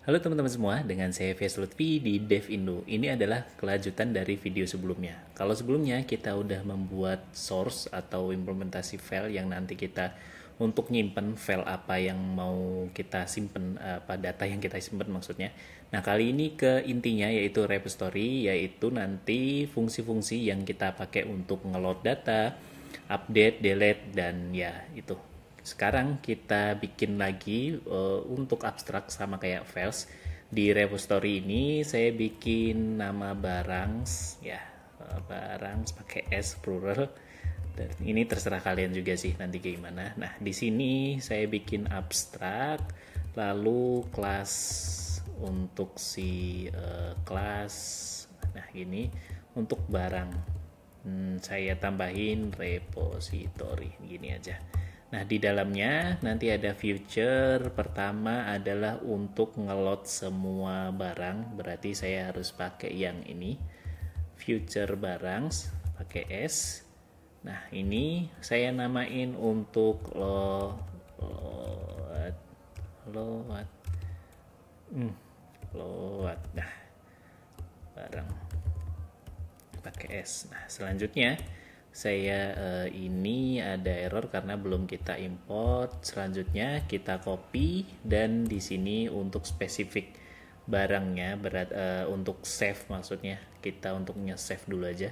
Halo teman-teman semua, dengan saya Fias Lutfi di Dev Indo. Ini adalah kelanjutan dari video sebelumnya. Kalau sebelumnya kita udah membuat source atau implementasi file yang nanti kita untuk nyimpen file apa yang mau kita simpen, apa data yang kita simpen maksudnya. Nah kali ini ke intinya yaitu repository, yaitu nanti fungsi-fungsi yang kita pakai untuk ngeload data, update, delete, dan ya itu sekarang kita bikin lagi uh, untuk abstrak sama kayak files. Di repository ini saya bikin nama barang ya, eh, barang pakai S plural. Dan ini terserah kalian juga sih nanti gimana. Nah, di sini saya bikin abstrak lalu kelas untuk si uh, kelas nah ini untuk barang hmm, saya tambahin repository gini aja Nah, di dalamnya nanti ada future. Pertama adalah untuk ngelot semua barang, berarti saya harus pakai yang ini. Future barang pakai S. Nah, ini saya namain untuk lo loat lo, hmm, lo, Nah, barang pakai S. Nah, selanjutnya saya uh, ini ada error karena belum kita import. Selanjutnya kita copy dan di sini untuk spesifik barangnya berat uh, untuk save maksudnya kita untuknya save dulu aja.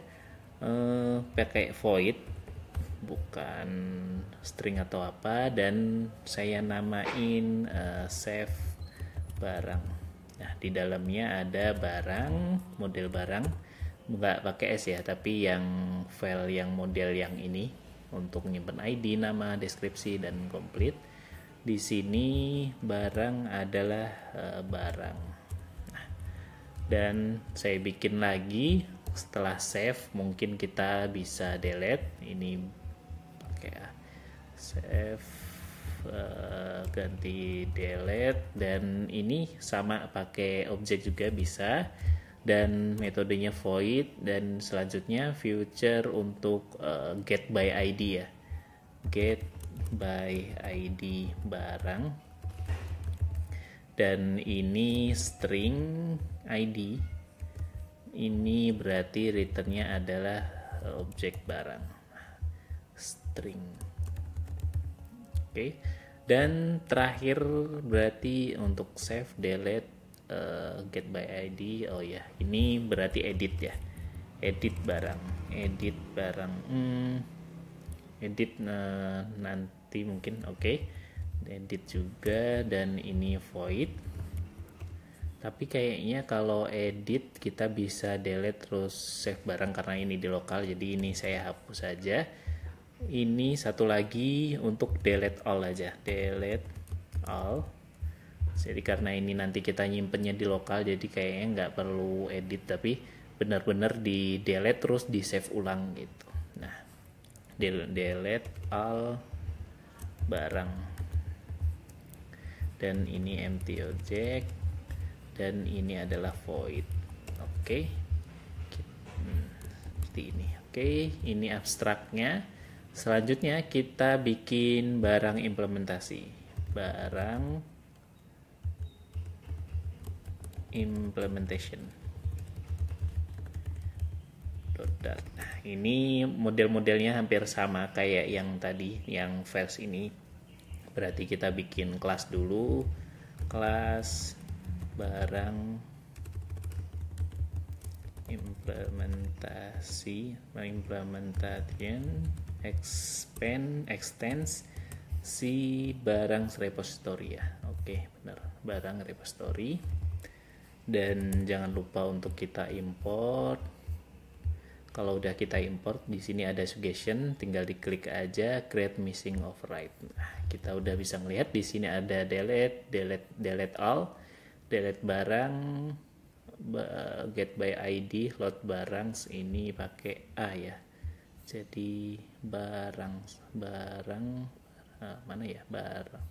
Uh, pakai void bukan string atau apa dan saya namain uh, save barang. Nah, di dalamnya ada barang, model barang nggak pakai S ya tapi yang file yang model yang ini untuk nyimpen ID nama deskripsi dan komplit di sini barang adalah uh, barang nah, dan saya bikin lagi setelah save mungkin kita bisa delete ini pakai ya. save uh, ganti delete dan ini sama pakai objek juga bisa dan metodenya void dan selanjutnya future untuk uh, get by ID ya get by ID barang dan ini string ID ini berarti returnnya adalah eh, objek barang string oke okay. dan terakhir berarti untuk save delete uh, get by ID oh ya ini berarti edit ya edit barang edit barang hmm, edit uh, nanti mungkin oke okay. edit juga dan ini void tapi kayaknya kalau edit kita bisa delete terus save barang karena ini di lokal jadi ini saya hapus saja ini satu lagi untuk delete all aja delete all jadi karena ini nanti kita nyimpennya di lokal jadi kayaknya nggak perlu edit tapi benar-benar di delete terus di save ulang gitu nah delete all barang dan ini empty object dan ini adalah void oke okay. hmm, seperti ini oke okay. ini abstraknya selanjutnya kita bikin barang implementasi barang implementation .dart. Nah, ini model-modelnya hampir sama kayak yang tadi, yang vers ini. Berarti kita bikin kelas dulu, kelas barang implementasi implementation expand extends si barang repository ya oke benar barang repository dan jangan lupa untuk kita import kalau udah kita import di sini ada suggestion tinggal diklik aja create missing override nah, kita udah bisa ngelihat di sini ada delete delete delete all delete barang get by id load barang ini pakai a ya jadi barang barang ah, mana ya barang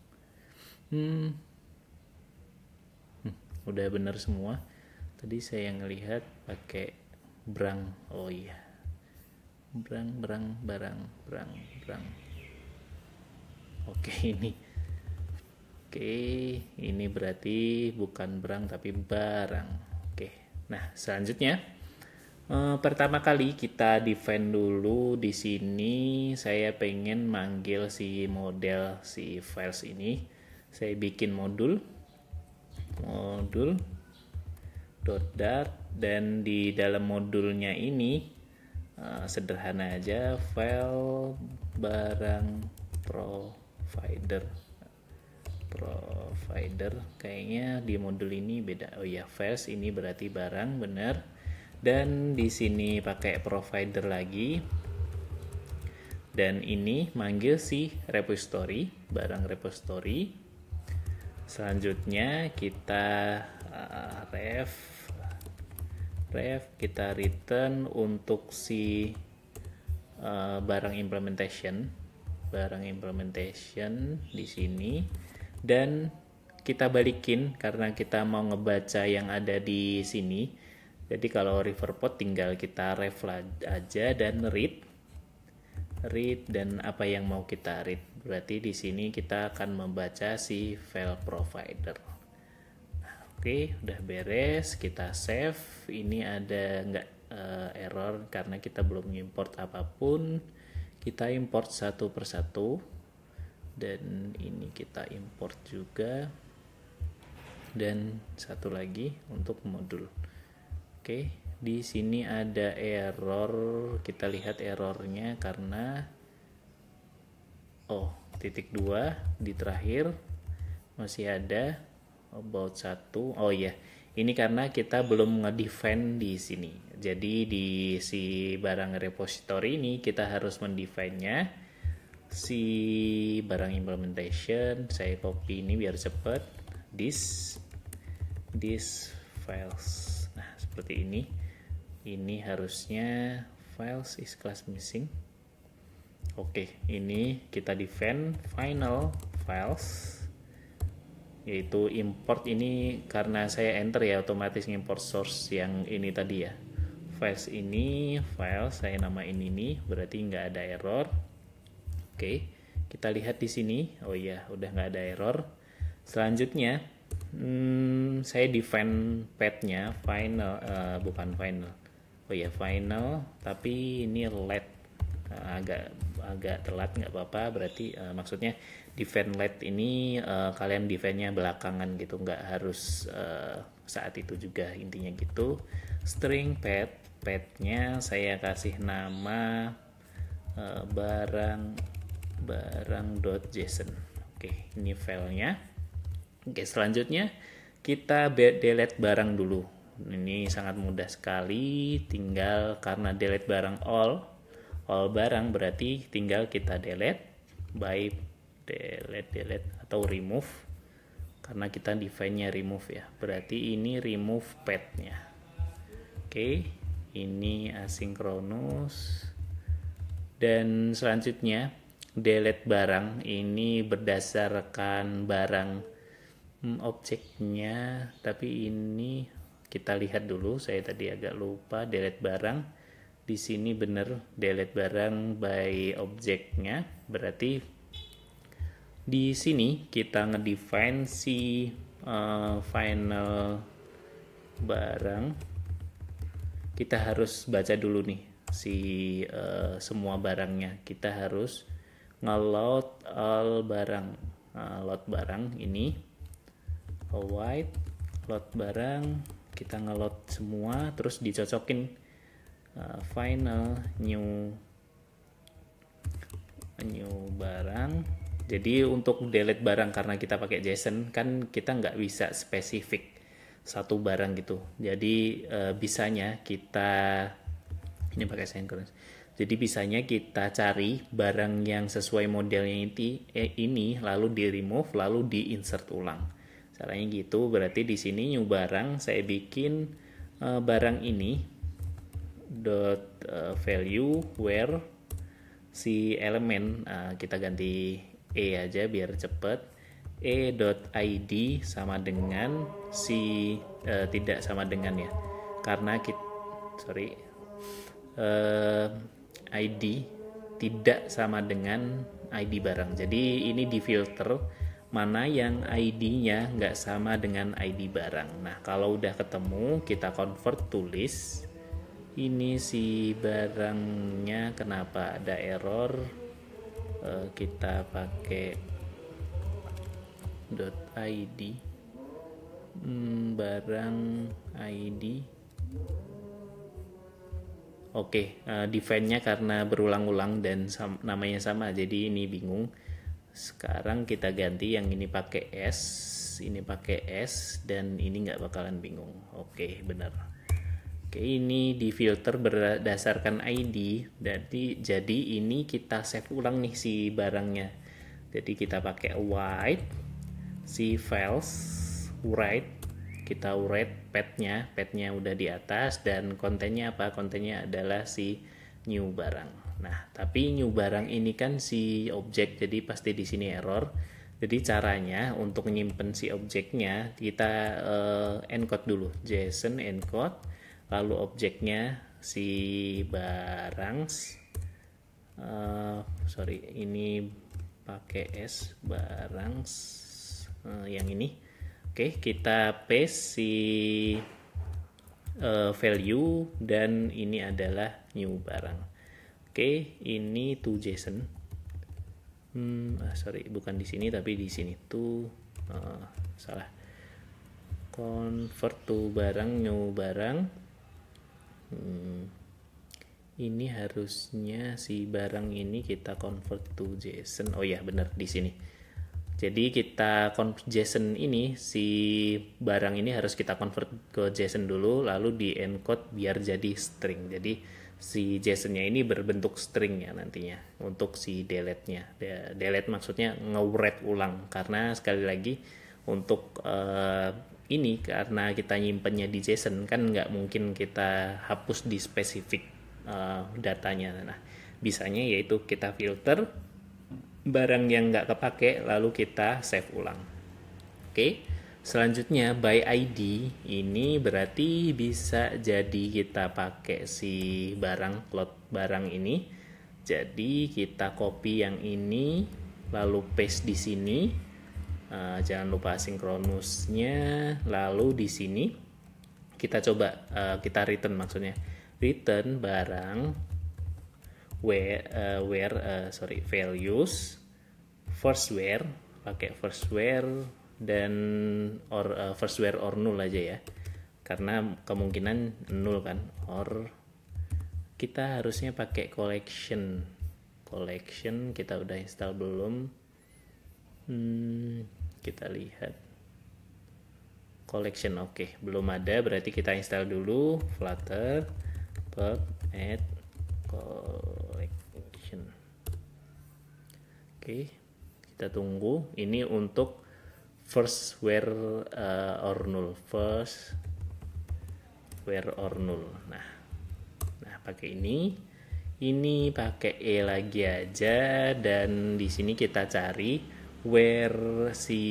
hmm udah bener semua tadi saya ngelihat pakai berang oh iya berang berang barang berang berang oke ini oke ini berarti bukan berang tapi barang oke nah selanjutnya eh, pertama kali kita defend dulu di sini saya pengen manggil si model si files ini saya bikin modul modul dot dart dan di dalam modulnya ini eh, sederhana aja file barang provider provider kayaknya di modul ini beda oh ya files ini berarti barang bener dan di sini pakai provider lagi dan ini manggil si repository barang repository selanjutnya kita uh, ref ref kita return untuk si uh, barang implementation barang implementation di sini dan kita balikin karena kita mau ngebaca yang ada di sini jadi kalau river pot tinggal kita ref aja dan read read dan apa yang mau kita read Berarti di sini kita akan membaca si file provider. Nah, Oke, okay, udah beres. Kita save. Ini ada nggak uh, error karena kita belum import apapun. Kita import satu persatu dan ini kita import juga dan satu lagi untuk modul. Oke, okay, di sini ada error. Kita lihat errornya karena oh titik dua di terakhir masih ada about satu oh ya yeah. ini karena kita belum ngedefine di sini jadi di si barang repository ini kita harus mendefine nya si barang implementation saya copy ini biar cepet this this files nah seperti ini ini harusnya files is class missing Oke, ini kita defend final files yaitu import ini karena saya enter ya otomatis import source yang ini tadi ya files ini file saya nama ini nih, berarti nggak ada error oke kita lihat di sini oh iya udah nggak ada error selanjutnya hmm, saya define pathnya final uh, bukan final oh iya, final tapi ini let agak agak telat nggak apa-apa berarti uh, maksudnya defend late ini uh, kalian defendnya belakangan gitu nggak harus uh, saat itu juga intinya gitu string pad padnya saya kasih nama uh, barang dot json oke ini filenya oke selanjutnya kita delete barang dulu ini sangat mudah sekali tinggal karena delete barang all all barang berarti tinggal kita delete by delete delete atau remove karena kita define-nya remove ya berarti ini remove path nya oke okay. ini asinkronus dan selanjutnya delete barang ini berdasarkan barang hmm, objeknya tapi ini kita lihat dulu saya tadi agak lupa delete barang di sini benar delete barang by objeknya berarti di sini kita ngedefine si uh, final barang kita harus baca dulu nih si uh, semua barangnya kita harus ngelot all barang uh, nah, lot barang ini white lot barang kita ngelot semua terus dicocokin uh, final new new barang jadi untuk delete barang karena kita pakai JSON kan kita nggak bisa spesifik satu barang gitu jadi uh, bisanya kita ini pakai synchronous jadi bisanya kita cari barang yang sesuai modelnya ini, eh, ini lalu di remove lalu di insert ulang. Caranya gitu berarti di sini new barang saya bikin uh, barang ini dot eh, value where si elemen uh, kita ganti e aja biar cepet e dot id sama dengan si uh, tidak sama dengan ya karena kita sorry uh, id tidak sama dengan id barang jadi ini di filter mana yang ID-nya nggak sama dengan ID barang. Nah, kalau udah ketemu, kita convert tulis ini si barangnya kenapa ada error uh, kita pakai id hmm, barang id oke okay, e, uh, define-nya karena berulang-ulang dan sam namanya sama jadi ini bingung sekarang kita ganti yang ini pakai s ini pakai s dan ini nggak bakalan bingung oke okay, benar Oke, ini di filter berdasarkan ID. Jadi jadi ini kita save ulang nih si barangnya. Jadi kita pakai white si files write kita write petnya, petnya udah di atas dan kontennya apa? Kontennya adalah si new barang. Nah, tapi new barang ini kan si objek, jadi pasti di sini error. Jadi caranya untuk nyimpen si objeknya kita uh, encode dulu, JSON encode lalu objeknya si barang uh, eh, sorry ini pakai s barang uh, eh, yang ini oke okay, kita paste si uh, value dan ini adalah new barang oke okay, ini to json hmm, ah, sorry bukan di sini tapi di sini tuh salah convert to barang new barang hmm, ini harusnya si barang ini kita convert to JSON oh ya benar di sini jadi kita convert JSON ini si barang ini harus kita convert ke JSON dulu lalu di encode biar jadi string. Jadi si JSON-nya ini berbentuk string ya nantinya untuk si delete-nya. delete maksudnya nge ulang karena sekali lagi untuk eh, ini karena kita nyimpennya di JSON kan nggak mungkin kita hapus di spesifik uh, datanya. Nah, bisanya yaitu kita filter barang yang nggak kepake lalu kita save ulang. Oke. Selanjutnya by ID ini berarti bisa jadi kita pakai si barang plot barang ini. Jadi kita copy yang ini lalu paste di sini Uh, jangan lupa sinkronusnya. Lalu di sini kita coba uh, kita return maksudnya return barang where uh, where uh, sorry values first where pakai first where dan or uh, where or null aja ya karena kemungkinan null kan or kita harusnya pakai collection collection kita udah install belum hmm, kita lihat collection oke okay. belum ada berarti kita install dulu flutter pub add collection oke okay. kita tunggu ini untuk first where uh, eh, or null first where or null nah nah pakai ini ini pakai e lagi aja dan di sini kita cari where si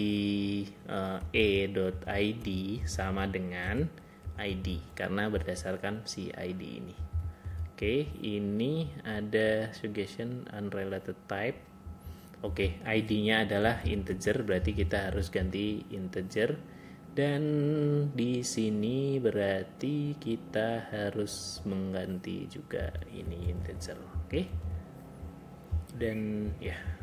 uh, eh, e.id sama dengan id karena berdasarkan si id ini. Oke, okay, ini ada suggestion unrelated type. Oke, okay, id-nya adalah integer berarti kita harus ganti integer dan di sini berarti kita harus mengganti juga ini integer. Oke. Okay? Dan ya yeah.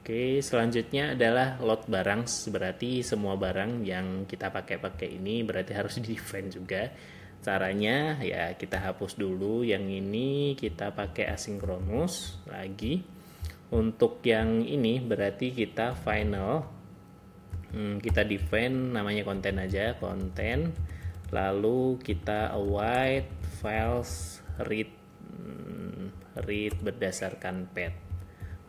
Oke, selanjutnya adalah load barang. Berarti semua barang yang kita pakai-pakai ini berarti harus di defend juga. Caranya ya kita hapus dulu yang ini kita pakai asinkronus lagi. Untuk yang ini berarti kita final. Hmm, kita defend namanya konten aja, konten. Lalu kita await files read hmm, read berdasarkan path.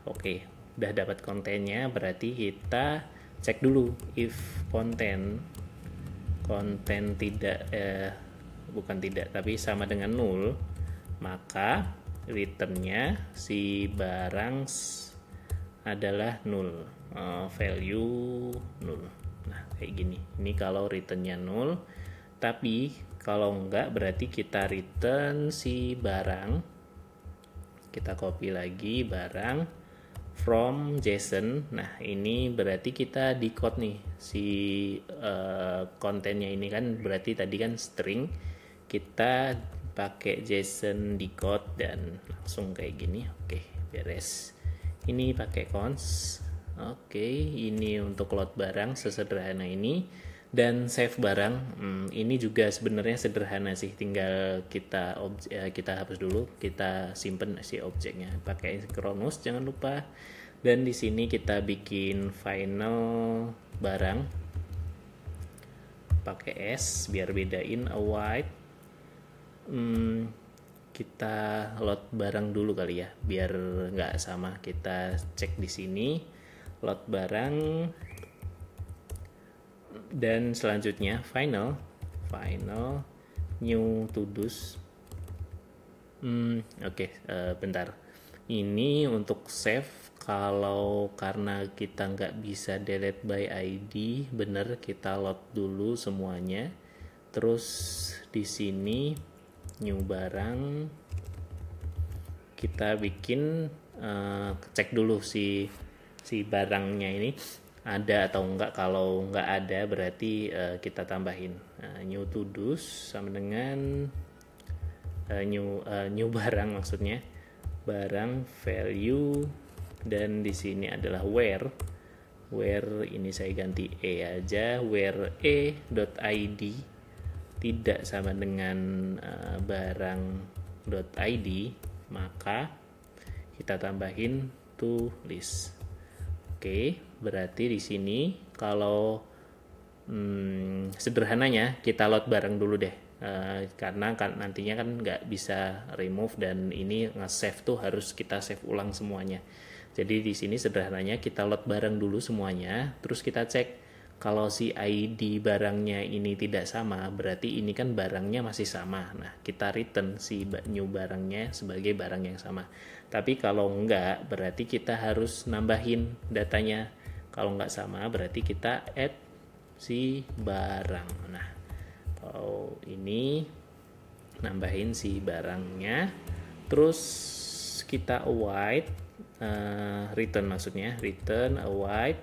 Oke, udah dapat kontennya berarti kita cek dulu if konten konten tidak eh, bukan tidak tapi sama dengan nol maka returnnya si barang adalah nol uh, eh, value nol nah kayak gini ini kalau returnnya nol tapi kalau enggak berarti kita return si barang kita copy lagi barang from JSON. Nah, ini berarti kita decode nih si uh, kontennya ini kan berarti tadi kan string kita pakai JSON decode dan langsung kayak gini. Oke, beres. Ini pakai cons. Oke, ini untuk load barang sesederhana ini dan save barang hmm, ini juga sebenarnya sederhana sih tinggal kita obje, eh, kita hapus dulu kita simpen si objeknya pakai Kronos jangan lupa dan di sini kita bikin final barang pakai S biar bedain a white hmm, kita load barang dulu kali ya biar nggak sama kita cek di sini load barang dan selanjutnya final final new to do hmm, oke okay, uh, eh, bentar ini untuk save kalau karena kita nggak bisa delete by ID bener kita load dulu semuanya terus di sini new barang kita bikin uh, cek dulu si si barangnya ini ada atau enggak kalau enggak ada berarti uh, kita tambahin uh, new to do sama dengan uh, new uh, new barang maksudnya barang value dan di sini adalah where where ini saya ganti e aja where e id tidak sama dengan uh, id maka kita tambahin to list Oke, berarti di sini kalau hmm, sederhananya kita load bareng dulu deh. Uh, karena kan nantinya kan nggak bisa remove dan ini nge-save tuh harus kita save ulang semuanya. Jadi di sini sederhananya kita load bareng dulu semuanya, terus kita cek kalau si ID barangnya ini tidak sama, berarti ini kan barangnya masih sama. Nah, kita return si new barangnya sebagai barang yang sama. Tapi kalau enggak, berarti kita harus nambahin datanya. Kalau enggak sama, berarti kita add si barang. Nah, kalau ini nambahin si barangnya, terus kita await uh, return maksudnya return await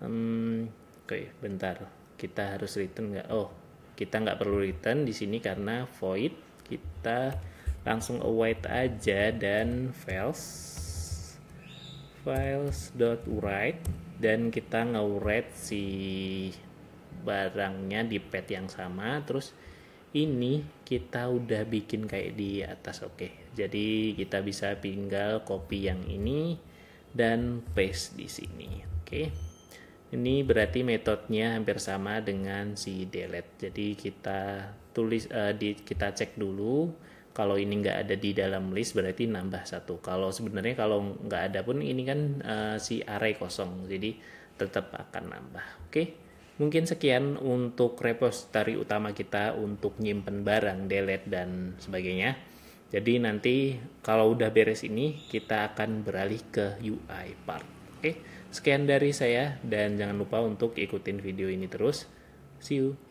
hmm, oke bentar kita harus return nggak oh kita nggak perlu return di sini karena void kita langsung await aja dan files write dan kita nge-write si barangnya di pet yang sama terus ini kita udah bikin kayak di atas oke okay. jadi kita bisa tinggal copy yang ini dan paste di sini oke okay. Ini berarti metodenya hampir sama dengan si delete. Jadi kita tulis uh, di kita cek dulu kalau ini nggak ada di dalam list berarti nambah satu. Kalau sebenarnya kalau nggak ada pun ini kan uh, si array kosong. Jadi tetap akan nambah. Oke. Okay? Mungkin sekian untuk repository utama kita untuk nyimpen barang, delete dan sebagainya. Jadi nanti kalau udah beres ini kita akan beralih ke UI part. Oke. Okay? Sekian dari saya dan jangan lupa untuk ikutin video ini terus. See you.